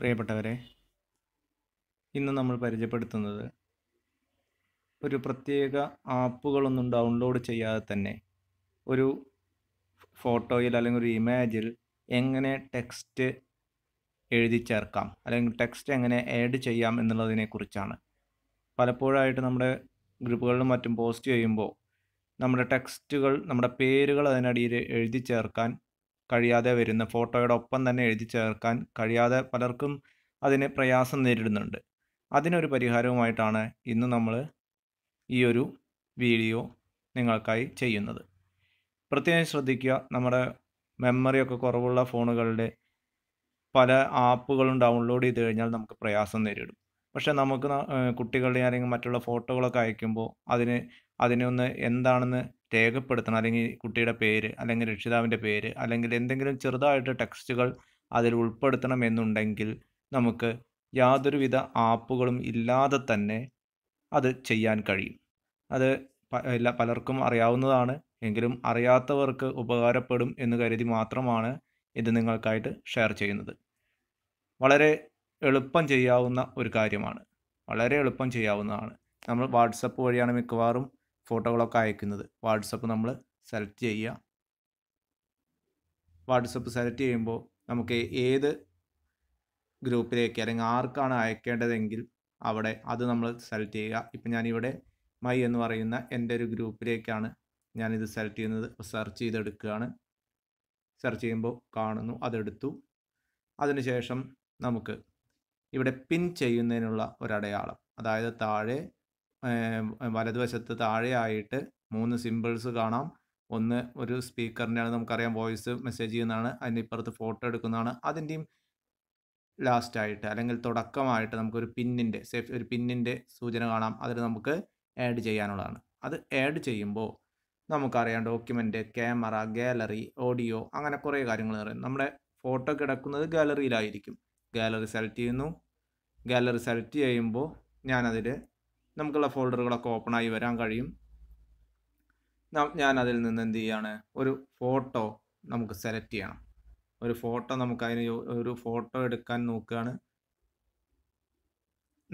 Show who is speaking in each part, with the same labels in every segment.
Speaker 1: പ്രിയപ്പെട്ടവരെ ഇന്ന് നമ്മൾ പരിചയപ്പെടുത്തുന്നത് ഒരു പ്രത്യേക ആപ്പുകളൊന്നും ഡൗൺലോഡ് ചെയ്യാതെ തന്നെ ഒരു ഫോട്ടോയിൽ അല്ലെങ്കിൽ ഒരു ഇമേജിൽ എങ്ങനെ ടെക്സ്റ്റ് എഴുതി ചേർക്കാം അല്ലെങ്കിൽ ടെക്സ്റ്റ് എങ്ങനെ ആഡ് ചെയ്യാം എന്നുള്ളതിനെക്കുറിച്ചാണ് പലപ്പോഴായിട്ട് നമ്മുടെ ഗ്രൂപ്പുകളിലും മറ്റും പോസ്റ്റ് ചെയ്യുമ്പോൾ നമ്മുടെ ടെക്സ്റ്റുകൾ നമ്മുടെ പേരുകൾ അതിനടിയിൽ എഴുതി ചേർക്കാൻ കഴിയാതെ വരുന്ന ഫോട്ടോയുടെ ഒപ്പം തന്നെ എഴുതി ചേർക്കാൻ കഴിയാതെ പലർക്കും അതിന് പ്രയാസം നേരിടുന്നുണ്ട് അതിനൊരു പരിഹാരവുമായിട്ടാണ് ഇന്ന് നമ്മൾ ഈ ഒരു വീഡിയോ നിങ്ങൾക്കായി ചെയ്യുന്നത് പ്രത്യേകം ശ്രദ്ധിക്കുക നമ്മുടെ മെമ്മറിയൊക്കെ കുറവുള്ള ഫോണുകളുടെ പല ആപ്പുകളും ഡൗൺലോഡ് ചെയ്ത് കഴിഞ്ഞാൽ നമുക്ക് പ്രയാസം നേരിടും പക്ഷേ നമുക്ക് കുട്ടികളുടെ അല്ലെങ്കിൽ മറ്റുള്ള ഫോട്ടോകളൊക്കെ അയക്കുമ്പോൾ അതിന് അതിനൊന്ന് എന്താണെന്ന് രേഖപ്പെടുത്തണം അല്ലെങ്കിൽ കുട്ടിയുടെ പേര് അല്ലെങ്കിൽ രക്ഷിതാവിൻ്റെ പേര് അല്ലെങ്കിൽ എന്തെങ്കിലും ചെറുതായിട്ട് ടെക്സ്റ്റുകൾ അതിൽ ഉൾപ്പെടുത്തണം എന്നുണ്ടെങ്കിൽ നമുക്ക് യാതൊരുവിധ ആപ്പുകളും ഇല്ലാതെ തന്നെ അത് ചെയ്യാൻ കഴിയും അത് എല്ലാ പലർക്കും അറിയാവുന്നതാണ് എങ്കിലും അറിയാത്തവർക്ക് ഉപകാരപ്പെടും എന്ന് കരുതി മാത്രമാണ് ഇത് നിങ്ങൾക്കായിട്ട് ഷെയർ ചെയ്യുന്നത് വളരെ എളുപ്പം ചെയ്യാവുന്ന ഒരു കാര്യമാണ് വളരെ എളുപ്പം ചെയ്യാവുന്നതാണ് നമ്മൾ വാട്സപ്പ് വഴിയാണ് മിക്കവാറും ഫോട്ടോകളൊക്കെ അയക്കുന്നത് വാട്സപ്പ് നമ്മൾ സെലക്ട് ചെയ്യുക വാട്സപ്പ് സെലക്ട് ചെയ്യുമ്പോൾ നമുക്ക് ഏത് ഗ്രൂപ്പിലേക്ക് അല്ലെങ്കിൽ ആർക്കാണ് അയക്കേണ്ടതെങ്കിൽ അവിടെ അത് നമ്മൾ സെലക്ട് ചെയ്യുക ഇപ്പം ഞാനിവിടെ മൈ എന്ന് പറയുന്ന എൻ്റെ ഒരു ഗ്രൂപ്പിലേക്കാണ് ഞാനിത് സെലക്ട് ചെയ്യുന്നത് സെർച്ച് ചെയ്തെടുക്കുകയാണ് സെർച്ച് ചെയ്യുമ്പോൾ കാണുന്നു അതെടുത്തു അതിനുശേഷം നമുക്ക് ഇവിടെ പിൻ ചെയ്യുന്നതിനുള്ള ഒരടയാളം അതായത് താഴെ വലതുവശത്ത് താഴെയായിട്ട് മൂന്ന് സിമ്പിൾസ് കാണാം ഒന്ന് ഒരു സ്പീക്കറിൻ്റെയാണ് നമുക്കറിയാം വോയിസ് മെസ്സേജ് ചെയ്യുന്നതാണ് അതിൻ്റെ ഇപ്പുറത്ത് ഫോട്ടോ എടുക്കുന്നതാണ് അതിൻ്റെയും ലാസ്റ്റായിട്ട് അല്ലെങ്കിൽ തുടക്കമായിട്ട് നമുക്കൊരു പിന്നിൻ്റെ സേഫ് ഒരു പിന്നിൻ്റെ സൂചന കാണാം അതിൽ നമുക്ക് ആഡ് ചെയ്യാനുള്ളതാണ് അത് ആഡ് ചെയ്യുമ്പോൾ നമുക്കറിയാം ഡോക്യുമെൻ്റ് ക്യാമറ ഗാലറി ഓഡിയോ അങ്ങനെ കുറേ കാര്യങ്ങൾ അറിയാം നമ്മുടെ ഫോട്ടോ കിടക്കുന്നത് ഗാലറിയിലായിരിക്കും ഗാലറി സെലക്ട് ചെയ്യുന്നു ഗാലറി സെലക്ട് ചെയ്യുമ്പോൾ ഞാനതിൽ നമുക്കുള്ള ഫോൾഡറുകളൊക്കെ ഓപ്പണായി വരാൻ കഴിയും ഞാൻ അതിൽ നിന്ന് എന്ത് ചെയ്യാണ് ഒരു ഫോട്ടോ നമുക്ക് സെലക്ട് ചെയ്യണം ഒരു ഫോട്ടോ നമുക്ക് അതിന് ഒരു ഫോട്ടോ എടുക്കാൻ നോക്കുകയാണ്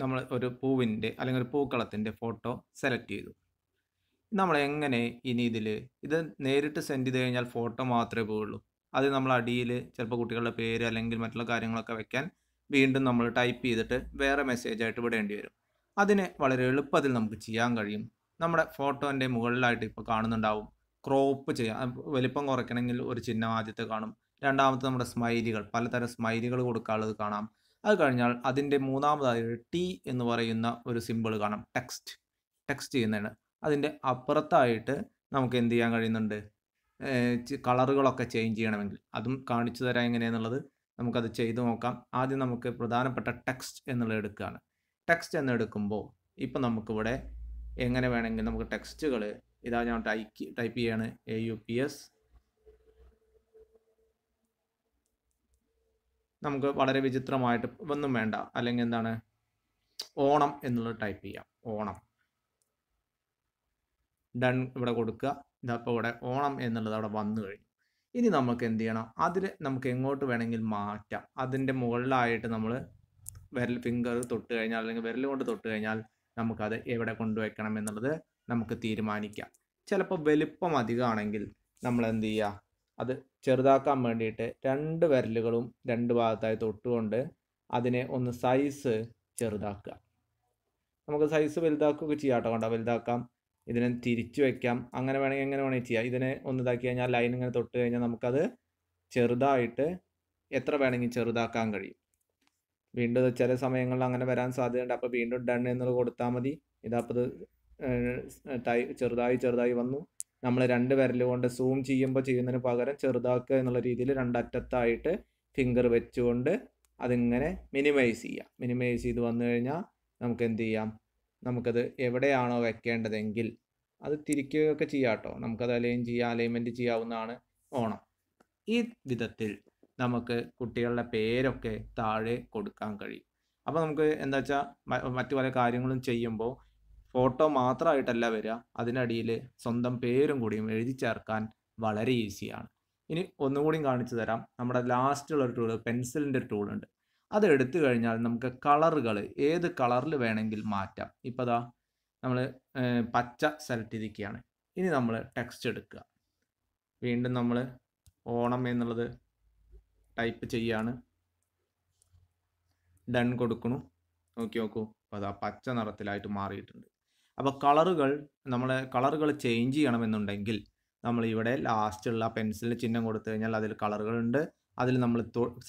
Speaker 1: നമ്മൾ ഒരു പൂവിൻ്റെ അല്ലെങ്കിൽ ഒരു പൂക്കളത്തിൻ്റെ ഫോട്ടോ സെലക്ട് ചെയ്തു നമ്മൾ എങ്ങനെ ഇനി ഇതിൽ ഇത് നേരിട്ട് സെൻഡ് ചെയ്ത് കഴിഞ്ഞാൽ ഫോട്ടോ മാത്രമേ പോവുള്ളൂ അത് നമ്മൾ അടിയിൽ ചിലപ്പോൾ കുട്ടികളുടെ പേര് അല്ലെങ്കിൽ മറ്റുള്ള കാര്യങ്ങളൊക്കെ വെക്കാൻ വീണ്ടും നമ്മൾ ടൈപ്പ് ചെയ്തിട്ട് വേറെ മെസ്സേജായിട്ട് വിടേണ്ടി വരും അതിനെ വളരെ എളുപ്പത്തിൽ നമുക്ക് ചെയ്യാൻ കഴിയും നമ്മുടെ ഫോട്ടോൻ്റെ മുകളിലായിട്ട് ഇപ്പോൾ കാണുന്നുണ്ടാവും ക്രോപ്പ് ചെയ്യാം വലിപ്പം കുറയ്ക്കണമെങ്കിൽ ഒരു ചിഹ്നം ആദ്യത്തെ കാണും രണ്ടാമത്തെ നമ്മുടെ സ്മൈലികൾ പലതരം സ്മൈലികൾ കൊടുക്കാനുള്ളത് കാണാം അത് കഴിഞ്ഞാൽ അതിൻ്റെ മൂന്നാമതായ ടി എന്ന് പറയുന്ന ഒരു സിമ്പിൾ കാണാം ടെക്സ്റ്റ് ടെക്സ്റ്റ് ചെയ്യുന്നതാണ് അതിൻ്റെ അപ്പുറത്തായിട്ട് നമുക്ക് എന്ത് ചെയ്യാൻ കഴിയുന്നുണ്ട് കളറുകളൊക്കെ ചേഞ്ച് ചെയ്യണമെങ്കിൽ അതും കാണിച്ചു തരാം എങ്ങനെയെന്നുള്ളത് നമുക്കത് ചെയ്തു നോക്കാം ആദ്യം നമുക്ക് പ്രധാനപ്പെട്ട ടെക്സ്റ്റ് എന്നുള്ളത് എടുക്കുകയാണ് ടെക്സ്റ്റ് എന്നെടുക്കുമ്പോൾ ഇപ്പം നമുക്കിവിടെ എങ്ങനെ വേണമെങ്കിൽ നമുക്ക് ടെക്സ്റ്റുകൾ ഇതാ ഞാൻ ടൈക്ക് ടൈപ്പ് ചെയ്യാണ് എ യു പി എസ് നമുക്ക് വളരെ വിചിത്രമായിട്ട് ഒന്നും വേണ്ട അല്ലെങ്കിൽ എന്താണ് ഓണം എന്നുള്ളത് ടൈപ്പ് ചെയ്യാം ഓണം ഡൺ ഇവിടെ കൊടുക്കുക ഇതപ്പോൾ ഇവിടെ ഓണം എന്നുള്ളത് അവിടെ വന്നു കഴിഞ്ഞു ഇനി നമുക്ക് എന്ത് ചെയ്യണം അതിൽ നമുക്ക് എങ്ങോട്ട് വേണമെങ്കിൽ മാറ്റാം അതിൻ്റെ മുകളിലായിട്ട് നമ്മൾ വിരൽ ഫിംഗർ തൊട്ട് കഴിഞ്ഞാൽ അല്ലെങ്കിൽ വിരൽ കൊണ്ട് തൊട്ട് കഴിഞ്ഞാൽ നമുക്കത് എവിടെ കൊണ്ടുവയ്ക്കണം എന്നുള്ളത് നമുക്ക് തീരുമാനിക്കാം ചിലപ്പോൾ വലിപ്പം അധികമാണെങ്കിൽ നമ്മൾ എന്ത് ചെയ്യുക അത് ചെറുതാക്കാൻ വേണ്ടിയിട്ട് രണ്ട് വിരലുകളും രണ്ട് ഭാഗത്തായി തൊട്ടുകൊണ്ട് അതിനെ ഒന്ന് സൈസ് ചെറുതാക്കുക നമുക്ക് സൈസ് വലുതാക്കുകയൊക്കെ ചെയ്യാം കേട്ടോ കണ്ടോ വലുതാക്കാം ഇതിനെ തിരിച്ചു വെക്കാം അങ്ങനെ വേണമെങ്കിൽ എങ്ങനെ വേണമെങ്കിൽ ചെയ്യാം ഇതിനെ ഒന്ന് ഇതാക്കി കഴിഞ്ഞാൽ ലൈൻ ഇങ്ങനെ തൊട്ട് കഴിഞ്ഞാൽ നമുക്കത് ചെറുതായിട്ട് എത്ര വേണമെങ്കിൽ ചെറുതാക്കാൻ കഴിയും വീണ്ടും ചില സമയങ്ങളിൽ അങ്ങനെ വരാൻ സാധ്യതയുണ്ട് അപ്പോൾ വീണ്ടും ഡൺ എന്നത് കൊടുത്താൽ മതി ഇതപ്പോൾ ടൈ ചെറുതായി ചെറുതായി വന്നു നമ്മൾ രണ്ട് വിരലുകൊണ്ട് കൊണ്ട് സൂം ചെയ്യുമ്പോൾ ചെയ്യുന്നതിന് പകരം ചെറുതാക്കുക എന്നുള്ള രീതിയിൽ രണ്ടറ്റത്തായിട്ട് ഫിംഗർ വെച്ചുകൊണ്ട് അതിങ്ങനെ മിനിമൈസ് ചെയ്യാം മിനിമൈസ് ചെയ്ത് വന്നു കഴിഞ്ഞാൽ നമുക്ക് എന്ത് ചെയ്യാം നമുക്കത് എവിടെയാണോ വെക്കേണ്ടതെങ്കിൽ അത് തിരിക്കുകയൊക്കെ ചെയ്യാം കേട്ടോ നമുക്കത് അലൈൻ ചെയ്യാം അലൈൻമെൻറ്റ് ചെയ്യാവുന്നതാണ് ഓണം ഈ വിധത്തിൽ നമുക്ക് കുട്ടികളുടെ പേരൊക്കെ താഴെ കൊടുക്കാൻ കഴിയും അപ്പോൾ നമുക്ക് എന്താ വെച്ചാൽ മറ്റു പല കാര്യങ്ങളും ചെയ്യുമ്പോൾ ഫോട്ടോ മാത്രമായിട്ടല്ല വരിക അതിനടിയിൽ സ്വന്തം പേരും കൂടിയും എഴുതി ചേർക്കാൻ വളരെ ഈസിയാണ് ഇനി ഒന്നുകൂടി കാണിച്ചു തരാം നമ്മുടെ ലാസ്റ്റുള്ള ഒരു ടൂള് പെൻസിലിൻ്റെ ടൂളുണ്ട് അത് എടുത്തു കഴിഞ്ഞാൽ നമുക്ക് കളറുകൾ ഏത് കളറിൽ വേണമെങ്കിൽ മാറ്റാം ഇപ്പോൾ അതാ നമ്മൾ പച്ച സെലക്ട് ചെയ്തിരിക്കുകയാണ് ഇനി നമ്മൾ ടെക്സ്റ്റ് എടുക്കുക വീണ്ടും നമ്മൾ ഓണം എന്നുള്ളത് ടൈപ്പ് ചെയ്യാണ് ഡൺ കൊടുക്കണു നോക്കി നോക്കൂ അപ്പോൾ അത് പച്ച നിറത്തിലായിട്ട് മാറിയിട്ടുണ്ട് അപ്പോൾ കളറുകൾ നമ്മളെ കളറുകൾ ചേഞ്ച് ചെയ്യണമെന്നുണ്ടെങ്കിൽ നമ്മൾ ഇവിടെ ലാസ്റ്റുള്ള പെൻസിലിന് ചിഹ്നം കൊടുത്തു കഴിഞ്ഞാൽ അതിൽ കളറുകളുണ്ട് അതിൽ നമ്മൾ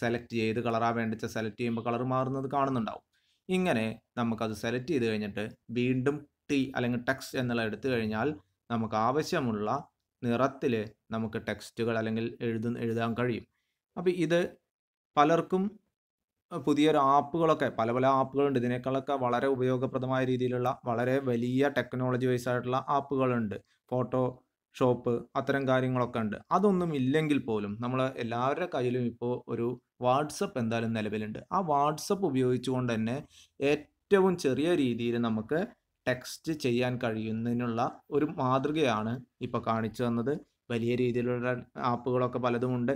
Speaker 1: സെലക്ട് ചെയ്ത് കളറാ വേണ്ടത് സെലക്ട് ചെയ്യുമ്പോൾ കളർ മാറുന്നത് കാണുന്നുണ്ടാവും ഇങ്ങനെ നമുക്കത് സെലക്ട് ചെയ്ത് കഴിഞ്ഞിട്ട് വീണ്ടും ടി അല്ലെങ്കിൽ ടെക്സ്റ്റ് എന്നുള്ള എടുത്തു കഴിഞ്ഞാൽ നമുക്ക് ആവശ്യമുള്ള നിറത്തിൽ നമുക്ക് ടെക്സ്റ്റുകൾ അല്ലെങ്കിൽ എഴുതുന്ന എഴുതാൻ കഴിയും അപ്പോൾ ഇത് പലർക്കും പുതിയൊരു ആപ്പുകളൊക്കെ പല പല ആപ്പുകളുണ്ട് ഇതിനേക്കാളൊക്കെ വളരെ ഉപയോഗപ്രദമായ രീതിയിലുള്ള വളരെ വലിയ ടെക്നോളജി വൈസ് ആയിട്ടുള്ള ആപ്പുകളുണ്ട് ഫോട്ടോ ഷോപ്പ് അത്തരം കാര്യങ്ങളൊക്കെ ഉണ്ട് അതൊന്നും ഇല്ലെങ്കിൽ പോലും നമ്മൾ എല്ലാവരുടെ കയ്യിലും ഇപ്പോൾ ഒരു വാട്സപ്പ് എന്തായാലും നിലവിലുണ്ട് ആ വാട്സപ്പ് ഉപയോഗിച്ചുകൊണ്ട് തന്നെ ഏറ്റവും ചെറിയ രീതിയിൽ നമുക്ക് ടെക്സ്റ്റ് ചെയ്യാൻ കഴിയുന്നതിനുള്ള ഒരു മാതൃകയാണ് ഇപ്പോൾ കാണിച്ചു തന്നത് വലിയ രീതിയിലുള്ള ആപ്പുകളൊക്കെ പലതുമുണ്ട്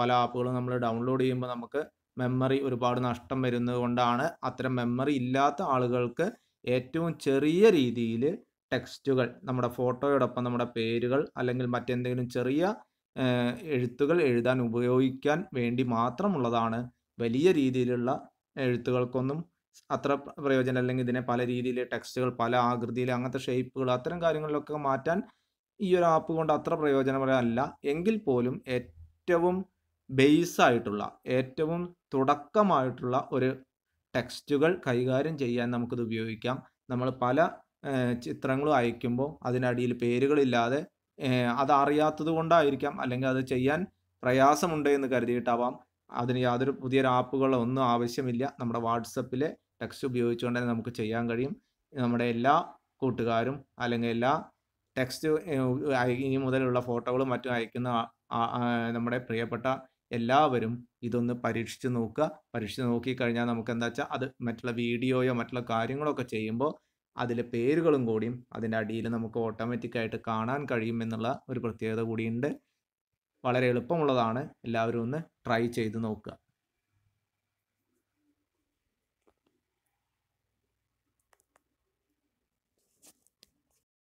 Speaker 1: പല ആപ്പുകളും നമ്മൾ ഡൗൺലോഡ് ചെയ്യുമ്പോൾ നമുക്ക് മെമ്മറി ഒരുപാട് നഷ്ടം വരുന്നത് കൊണ്ടാണ് അത്തരം മെമ്മറി ഇല്ലാത്ത ആളുകൾക്ക് ഏറ്റവും ചെറിയ രീതിയിൽ ടെക്സ്റ്റുകൾ നമ്മുടെ ഫോട്ടോയോടൊപ്പം നമ്മുടെ പേരുകൾ അല്ലെങ്കിൽ മറ്റെന്തെങ്കിലും ചെറിയ എഴുത്തുകൾ എഴുതാൻ ഉപയോഗിക്കാൻ വേണ്ടി മാത്രമുള്ളതാണ് വലിയ രീതിയിലുള്ള എഴുത്തുകൾക്കൊന്നും അത്ര പ്രയോജനം അല്ലെങ്കിൽ ഇതിനെ പല രീതിയിൽ ടെക്സ്റ്റുകൾ പല ആകൃതിയിൽ അങ്ങനത്തെ ഷേപ്പുകൾ അത്തരം കാര്യങ്ങളിലൊക്കെ മാറ്റാൻ ഈ ഒരു ആപ്പ് കൊണ്ട് അത്ര പ്രയോജനകരമല്ല എങ്കിൽ പോലും ഏറ്റവും ബേസായിട്ടുള്ള ഏറ്റവും തുടക്കമായിട്ടുള്ള ഒരു ടെക്സ്റ്റുകൾ കൈകാര്യം ചെയ്യാൻ നമുക്കിത് ഉപയോഗിക്കാം നമ്മൾ പല ചിത്രങ്ങളും അയക്കുമ്പോൾ അതിനടിയിൽ പേരുകളില്ലാതെ അതറിയാത്തത് കൊണ്ടായിരിക്കാം അല്ലെങ്കിൽ അത് ചെയ്യാൻ പ്രയാസമുണ്ട് എന്ന് കരുതിയിട്ടാവാം അതിന് യാതൊരു പുതിയ ആപ്പുകളോ ഒന്നും ആവശ്യമില്ല നമ്മുടെ വാട്സപ്പിലെ ടെക്സ്റ്റ് ഉപയോഗിച്ചുകൊണ്ട് തന്നെ നമുക്ക് ചെയ്യാൻ കഴിയും നമ്മുടെ എല്ലാ കൂട്ടുകാരും അല്ലെങ്കിൽ എല്ലാ ടെക്സ്റ്റ് ഇനി മുതലുള്ള ഫോട്ടോകളും മറ്റും അയക്കുന്ന നമ്മുടെ പ്രിയപ്പെട്ട എല്ലാവരും ഇതൊന്ന് പരീക്ഷിച്ച് നോക്കുക പരീക്ഷിച്ച് നോക്കിക്കഴിഞ്ഞാൽ നമുക്ക് എന്താ വെച്ചാൽ അത് മറ്റുള്ള വീഡിയോയോ മറ്റുള്ള കാര്യങ്ങളൊക്കെ ചെയ്യുമ്പോൾ അതിലെ പേരുകളും കൂടിയും അതിൻ്റെ അടിയിൽ നമുക്ക് ഓട്ടോമാറ്റിക്കായിട്ട് കാണാൻ കഴിയും എന്നുള്ള ഒരു പ്രത്യേകത കൂടിയുണ്ട് വളരെ എളുപ്പമുള്ളതാണ് എല്ലാവരും ഒന്ന് ട്രൈ ചെയ്ത് നോക്കുക